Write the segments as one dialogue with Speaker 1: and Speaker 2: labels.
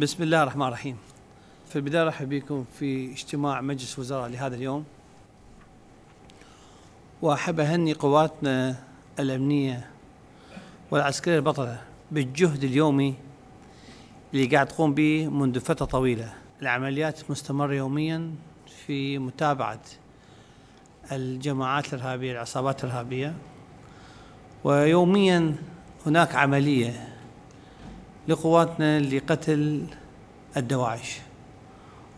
Speaker 1: بسم الله الرحمن الرحيم في البداية أرحب بكم في اجتماع مجلس وزراء لهذا اليوم وأحب أهني قواتنا الأمنية والعسكرية البطلة بالجهد اليومي اللي قاعد تقوم به منذ فترة طويلة العمليات مستمرة يوميا في متابعة الجماعات الإرهابية العصابات الإرهابية ويوميا هناك عملية لقواتنا لقتل الدواعش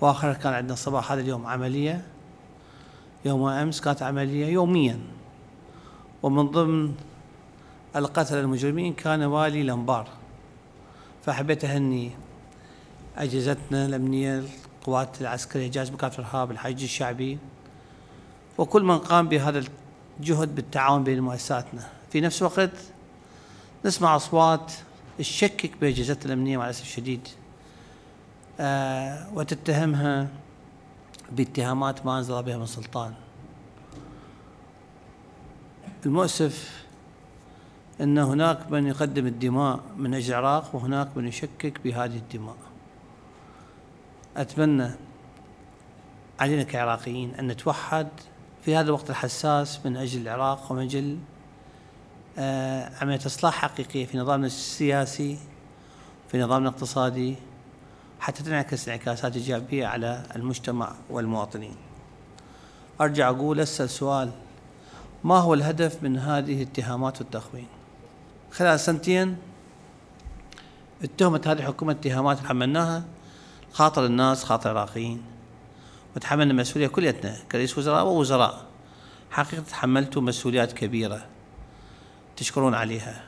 Speaker 1: واخر كان عندنا صباح هذا اليوم عمليه يوم امس كانت عمليه يوميا ومن ضمن القتل المجرمين كان والي لمبار فحبيت اهني اجهزتنا الامنيه القوات العسكريه جهاز مكافحه الارهاب الحج الشعبي وكل من قام بهذا الجهد بالتعاون بين مؤسساتنا في نفس الوقت نسمع اصوات تشكك باجهزتها الامنيه مع الاسف الشديد آه، وتتهمها باتهامات ما انزل بها من سلطان المؤسف ان هناك من يقدم الدماء من اجل العراق وهناك من يشكك بهذه الدماء اتمنى علينا كعراقيين ان نتوحد في هذا الوقت الحساس من اجل العراق ومن اجل آه، عملية إصلاح حقيقية في نظامنا السياسي في نظامنا الاقتصادي حتى تنعكس انعكاسات إيجابية على المجتمع والمواطنين أرجع أقول أسأل سؤال ما هو الهدف من هذه الاتهامات والتخوين خلال سنتين اتهمت هذه الحكومة اتهامات حملناها خاطر الناس خاطر العراقيين وتحملنا مسؤولية كليتنا كرئيس وزراء ووزراء حقيقة تحملت مسؤوليات كبيرة تشكرون عليها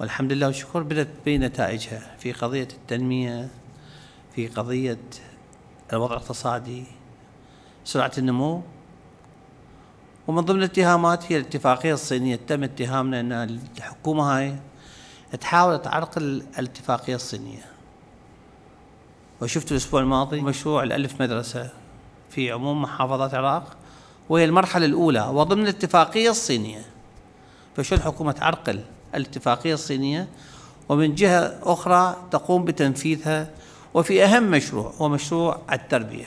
Speaker 1: والحمد لله والشكر بدأت بنتائجها في قضية التنمية في قضية الوضع الاقتصادي سرعة النمو ومن ضمن الاتهامات هي الاتفاقية الصينية تم اتهامنا أن الحكومة هاي تحاول تعرق الاتفاقية الصينية وشفت الأسبوع الماضي مشروع الألف مدرسة في عموم محافظات العراق وهي المرحلة الأولى وضمن الاتفاقية الصينية فشل حكومة عرقل الاتفاقية الصينية ومن جهة أخرى تقوم بتنفيذها وفي أهم مشروع هو مشروع التربية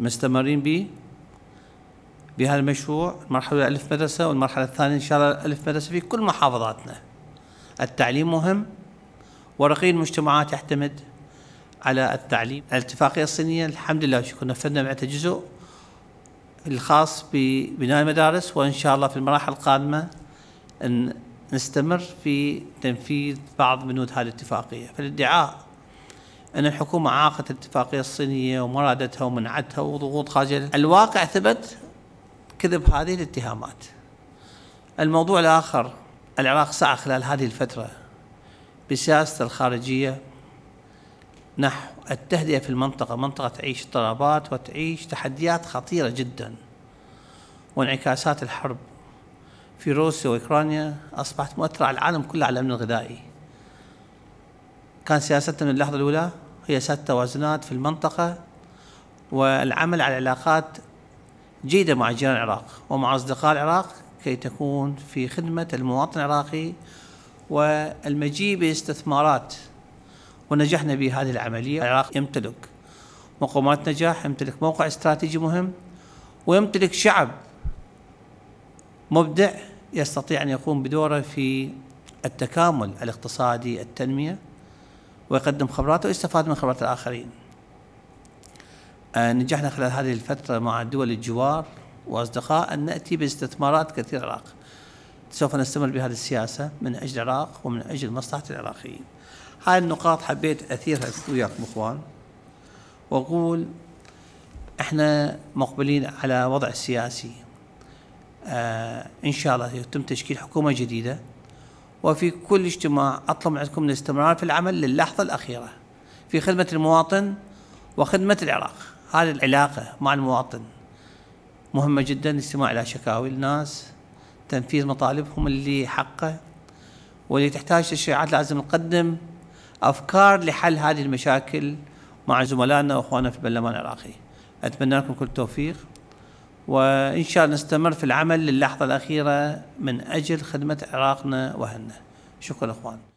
Speaker 1: مستمرين به بهذا المشروع المرحلة ألف مدرسة والمرحلة الثانية إن شاء الله ألف مدرسة في كل محافظاتنا التعليم مهم ورقي المجتمعات يعتمد على التعليم الاتفاقية الصينية الحمد لله شكرا نفذنا معها جزء الخاص ببناء المدارس وإن شاء الله في المراحل القادمة أن نستمر في تنفيذ بعض بنود هذه الاتفاقية فالادعاء أن الحكومة عاقت الاتفاقية الصينية ومرادتها ومنعتها وضغوط خارجية الواقع ثبت كذب هذه الاتهامات الموضوع الآخر العراق سعى خلال هذه الفترة بسياسته الخارجية نحو التهدئة في المنطقة منطقة تعيش اضطرابات وتعيش تحديات خطيرة جدا وانعكاسات الحرب في روسيا واوكرانيا اصبحت مؤثره على العالم كله على الامن الغذائي. كان سياستنا من اللحظه الاولى هي سياسه توازنات في المنطقه والعمل على علاقات جيدة مع جيران العراق ومع أصدقاء العراق كي تكون في خدمة المواطن العراقي والمجيء باستثمارات ونجحنا بهذه العملية العراق يمتلك مقومات نجاح يمتلك موقع استراتيجي مهم ويمتلك شعب مبدع يستطيع أن يقوم بدوره في التكامل الاقتصادي التنمية ويقدم خبراته ويستفاد من خبرات الآخرين آه، نجحنا خلال هذه الفترة مع دول الجوار وأصدقاء أن نأتي باستثمارات كثيرة العراق سوف نستمر بهذه السياسة من أجل العراق ومن أجل مصلحة العراقيين هاي النقاط حبيت أثيرها وياكم إخوان وأقول احنا مقبلين على وضع سياسي آه، إن شاء الله يتم تشكيل حكومة جديدة وفي كل اجتماع أطلب منكم الاستمرار في العمل للحظة الأخيرة في خدمة المواطن وخدمة العراق هذه العلاقة مع المواطن مهمة جدا الاستماع إلى شكاوي الناس تنفيذ مطالبهم اللي حقه واللي تحتاج تشريعات لازم نقدم أفكار لحل هذه المشاكل مع زملائنا وأخواننا في البرلمان العراقي أتمنى لكم كل التوفيق وإن شاء الله نستمر في العمل للحظة الأخيرة من أجل خدمة عراقنا وأهلنا شكرا أخوان